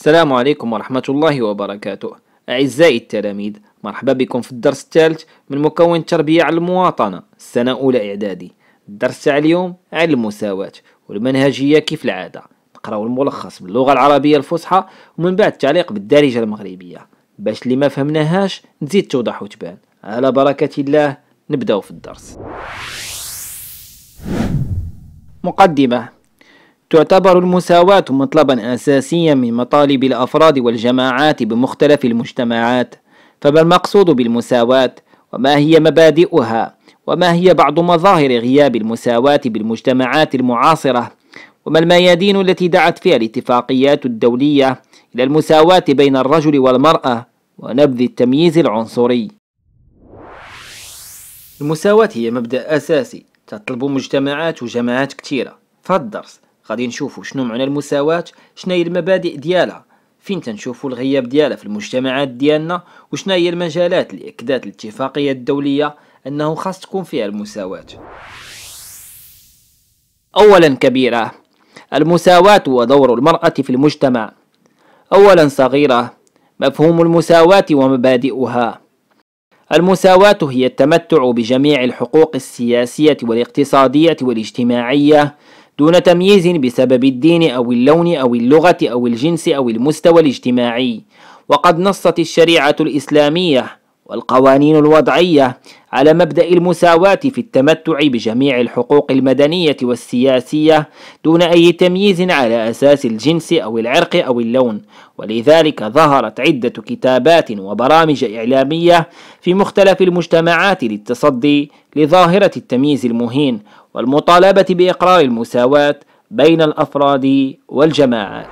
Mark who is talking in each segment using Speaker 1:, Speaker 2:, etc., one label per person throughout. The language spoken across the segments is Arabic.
Speaker 1: السلام عليكم ورحمة الله وبركاته أعزائي التلاميذ مرحبا بكم في الدرس الثالث من مكون التربية على المواطنة السنة أولى إعدادي الدرس تاع اليوم على المساواة والمنهجية كيف العادة نقراو الملخص باللغة العربية الفصحى ومن بعد تعليق بالدارجة المغربية باش اللي ما فهمناهاش نزيد توضح وتبان على بركة الله نبداو في الدرس مقدمة تعتبر المساواة مطلبا أساسيا من مطالب الأفراد والجماعات بمختلف المجتمعات فما المقصود بالمساواة وما هي مبادئها وما هي بعض مظاهر غياب المساواة بالمجتمعات المعاصرة وما الميادين التي دعت فيها الاتفاقيات الدولية إلى المساواة بين الرجل والمرأة ونبذ التمييز العنصري المساواة هي مبدأ أساسي تطلب مجتمعات وجماعات كثيرة فالدرس غادي نشوفوا شنو معنى المساواة شنو هي المبادئ ديالها فين تنشوفوا الغياب ديالها في المجتمعات ديالنا وشنو هي المجالات اللي اكدات الاتفاقية الدولية انه خاص تكون فيها المساواة اولا كبيرة المساواة ودور المرأة في المجتمع اولا صغيرة مفهوم المساواة ومبادئها المساواة هي التمتع بجميع الحقوق السياسية والاقتصادية والاجتماعية دون تمييز بسبب الدين أو اللون أو اللغة أو الجنس أو المستوى الاجتماعي وقد نصت الشريعة الإسلامية والقوانين الوضعية على مبدأ المساواة في التمتع بجميع الحقوق المدنية والسياسية دون أي تمييز على أساس الجنس أو العرق أو اللون، ولذلك ظهرت عدة كتابات وبرامج إعلامية في مختلف المجتمعات للتصدي لظاهرة التمييز المهين والمطالبة بإقرار المساواة بين الأفراد والجماعات.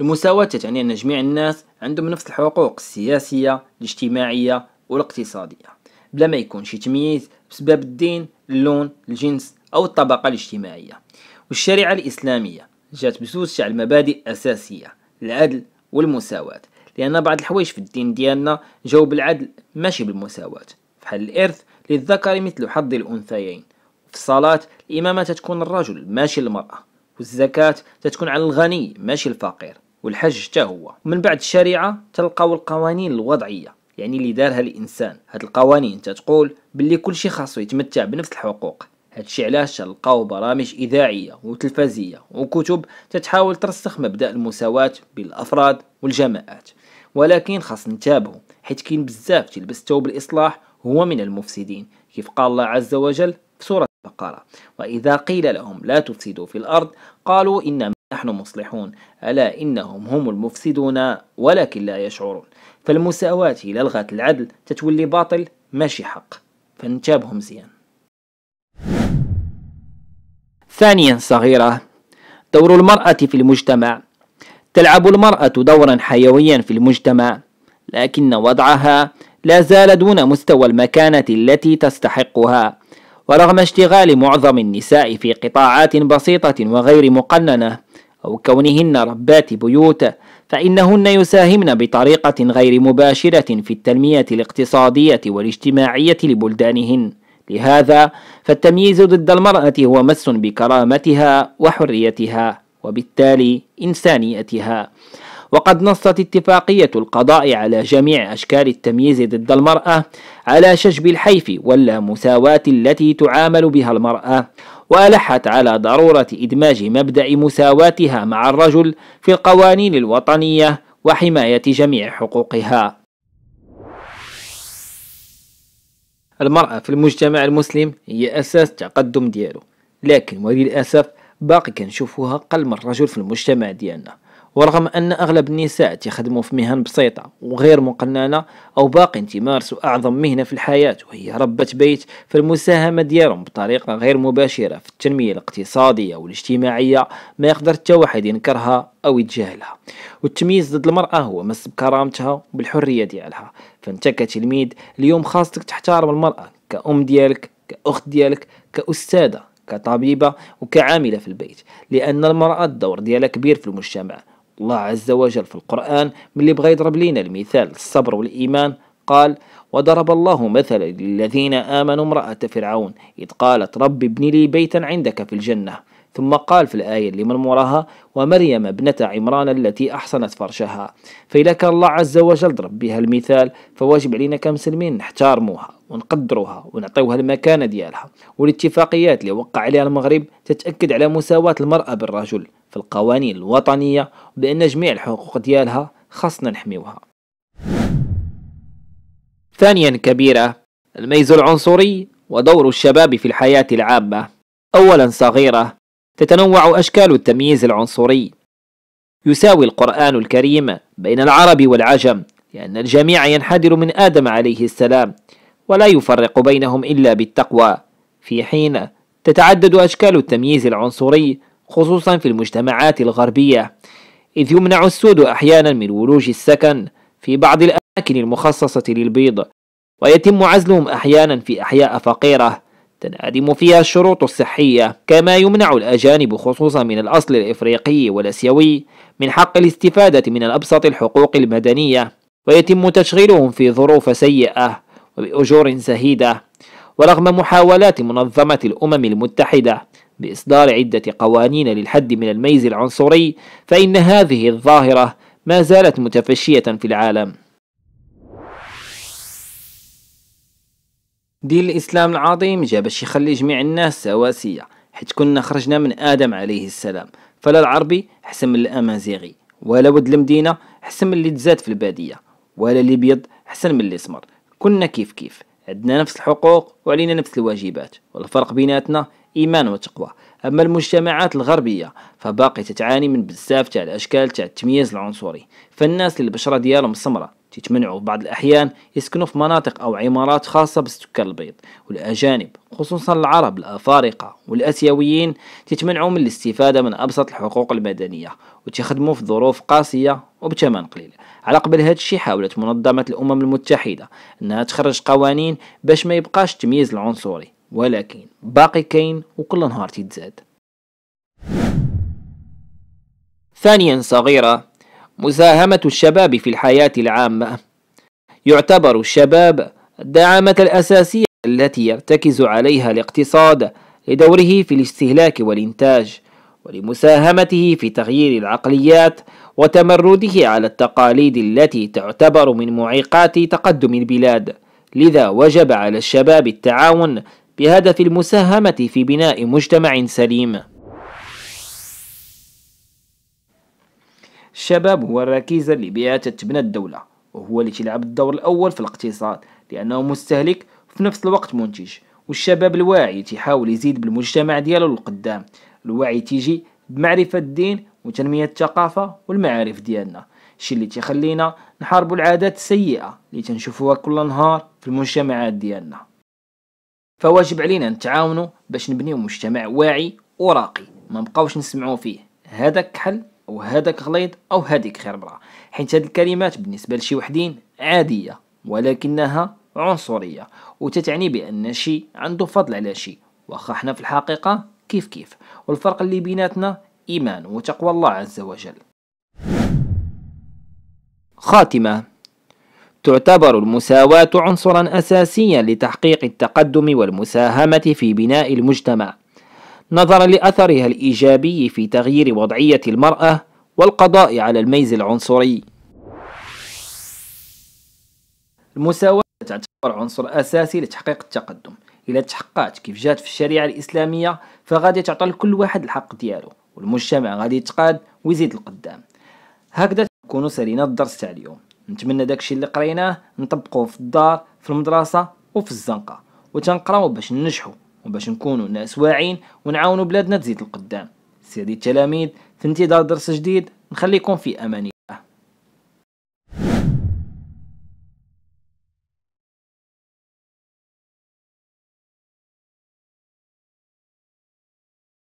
Speaker 1: المساواة تعني أن جميع الناس عندهم نفس الحقوق السياسية الاجتماعية والاقتصادية بلا ما يكون شي تمييز بسبب الدين اللون الجنس أو الطبقة الاجتماعية والشريعة الإسلامية جات بزوز تاع المبادئ أساسية العدل والمساواة لأن بعض الحوايج في الدين ديالنا جاو بالعدل ماشي بالمساواة فحال الإرث للذكر مثل حظ الأنثيين في الصلاة الإمامة تتكون الرجل ماشي المرأة والزكاة تتكون على الغني ماشي الفقير والحج حتى هو من بعد الشريعه تلقاو القوانين الوضعيه يعني اللي دارها الانسان هاد القوانين تتقول باللي كل شيء خاصو يتمتع بنفس الحقوق هادشي علاش تلقاو برامج اذاعيه وتلفزيه وكتب تتحاول ترسخ مبدا المساواه بين الافراد والجماعات ولكن خاص نتابعوا حيت كاين بزاف تلبس ثوب الاصلاح هو من المفسدين كيف قال الله عز وجل في سوره البقره واذا قيل لهم لا تفسدوا في الارض قالوا انما نحن مصلحون ألا إنهم هم المفسدون ولكن لا يشعرون فالمساواة إلى الغات العدل تتولي باطل ماشي حق فنتابهم زيان ثانيا صغيرة دور المرأة في المجتمع تلعب المرأة دورا حيويا في المجتمع لكن وضعها لا زال دون مستوى المكانة التي تستحقها ورغم اشتغال معظم النساء في قطاعات بسيطة وغير مقننة أو كونهن ربات بيوت فإنهن يساهمن بطريقة غير مباشرة في التنمية الاقتصادية والاجتماعية لبلدانهن لهذا فالتمييز ضد المرأة هو مس بكرامتها وحريتها وبالتالي إنسانيتها وقد نصت اتفاقية القضاء على جميع أشكال التمييز ضد المرأة على شجب الحيف واللامساواة التي تعامل بها المرأة وألحت على ضرورة إدماج مبدأ مساواتها مع الرجل في القوانين الوطنية وحماية جميع حقوقها المرأة في المجتمع المسلم هي أساس تقدم ديالو لكن وللأسف باقي كنشوفوها قل من الرجل في المجتمع ديالنا ورغم أن أغلب النساء تخدموا في مهن بسيطة وغير مقننة أو باقي تمارسوا أعظم مهنة في الحياة وهي ربة بيت فالمساهمة ديالهم بطريقة غير مباشرة في التنمية الاقتصادية والاجتماعية ما يقدر حتى واحد ينكرها أو يتجاهلها والتمييز ضد المرأة هو مس بكرامتها وبالحرية ديالها فأنت كتلميذ اليوم خاصك تحترم المرأة كأم ديالك كأخت ديالك كأستاذة كطبيبة وكعاملة في البيت لأن المرأة الدور ديالها كبير في المجتمع الله عز وجل في القرآن من اللي بغى يضرب لنا المثال الصبر والإيمان قال وضرب الله مثلا للذين آمنوا امرأة فرعون إذ قالت رب ابن لي بيتا عندك في الجنة ثم قال في الآية اللي من وراها ومريم ابنة عمران التي أحصنت فرشها فإذا كان الله عز وجل ضرب بها المثال فواجب علينا كمسلمين نحتارموها ونقدروها ونعطيوها المكانة ديالها والاتفاقيات اللي وقع عليها المغرب تتأكد على مساواة المرأة بالرجل في القوانين الوطنية بأن جميع الحقوق ديالها خاصنا نحميوها ثانيا كبيرة الميز العنصري ودور الشباب في الحياة العامة أولا صغيرة تتنوع أشكال التمييز العنصري يساوي القرآن الكريم بين العرب والعجم لأن الجميع ينحدر من آدم عليه السلام ولا يفرق بينهم إلا بالتقوى في حين تتعدد أشكال التمييز العنصري خصوصا في المجتمعات الغربية إذ يمنع السود أحيانا من ولوج السكن في بعض الأماكن المخصصة للبيض ويتم عزلهم أحيانا في أحياء فقيرة تنعدم فيها الشروط الصحية كما يمنع الأجانب خصوصا من الأصل الإفريقي والأسيوي من حق الاستفادة من أبسط الحقوق المدنية ويتم تشغيلهم في ظروف سيئة وبأجور سهيدة ورغم محاولات منظمة الأمم المتحدة بإصدار عدة قوانين للحد من الميز العنصري فإن هذه الظاهرة ما زالت متفشية في العالم دين الإسلام العظيم جا باش يخلي جميع الناس سواسية حيت كنا خرجنا من آدم عليه السلام فلا العربي حسن من الأمازيغي ولا ود المدينة حسن من اللي تزاد في البادية ولا الأبيض حسن من الأسمر كنا كيف كيف عندنا نفس الحقوق وعلينا نفس الواجبات والفرق بيناتنا إيمان وتقوى أما المجتمعات الغربية فباقي تتعاني من بزاف تاع الأشكال تاع التمييز العنصري فالناس اللي البشرة ديالهم سمراء تتمنعوا بعض الأحيان يسكنوا في مناطق أو عمارات خاصة بالسكان البيض والأجانب خصوصا العرب الأفارقة والأسيويين تتمنعوا من الاستفادة من أبسط الحقوق المدنية وتخدموا في ظروف قاسية وبثمن قليل على قبل هذا الشيء حاولت منظمة الأمم المتحدة أنها تخرج قوانين باش ما يبقاش التمييز العنصري ولكن باقي كاين وكل نهار تتزاد ثانيا صغيرة مساهمة الشباب في الحياة العامة يعتبر الشباب الدعامة الأساسية التي يرتكز عليها الاقتصاد لدوره في الاستهلاك والإنتاج ولمساهمته في تغيير العقليات وتمرده على التقاليد التي تعتبر من معيقات تقدم البلاد لذا وجب على الشباب التعاون بهدف المساهمة في بناء مجتمع سليم الشباب هو الركيزة بها تتبنى الدولة وهو اللي تلعب الدور الأول في الاقتصاد لأنه مستهلك وفي نفس الوقت منتج والشباب الواعي تيحاول يزيد بالمجتمع ديالو للقدام الوعي تيجي بمعرفة الدين وتنمية الثقافة والمعارف ديالنا الشي اللي تيخلينا نحاربوا العادات السيئة اللي تنشوفوها كل نهار في المجتمعات ديالنا فواجب علينا نتعاونوا باش نبنيو مجتمع واعي وراقي ما نبقاوش نسمعوا فيه هذاك حل او هذاك غليظ او هذيك خربره حيت هذه الكلمات بالنسبه لشي وحدين عاديه ولكنها عنصريه وتتعني بان شي عنده فضل على شي واخا حنا في الحقيقه كيف كيف والفرق اللي بيناتنا ايمان وتقوى الله عز وجل خاتمه تعتبر المساواة عنصرا أساسيا لتحقيق التقدم والمساهمة في بناء المجتمع نظرا لأثرها الإيجابي في تغيير وضعية المرأة والقضاء على الميز العنصري. المساواة تعتبر عنصر أساسي لتحقيق التقدم، الى تحققت كيف جات في الشريعة الإسلامية فغادي تعطى لكل واحد الحق ديالو، والمجتمع غادي يتقاد ويزيد القدام. هكذا تكونوا سالينا الدرس تاع اليوم، نتمنى داكشي اللي قريناه نطبقوه في الدار، في المدرسة وفي الزنقة، وتنقراو باش ننجحوا. وباش نكونوا ناس واعين ونعاونوا بلادنا تزيد القدام سيدي التلاميذ في انتظار درس جديد نخليكم في أمان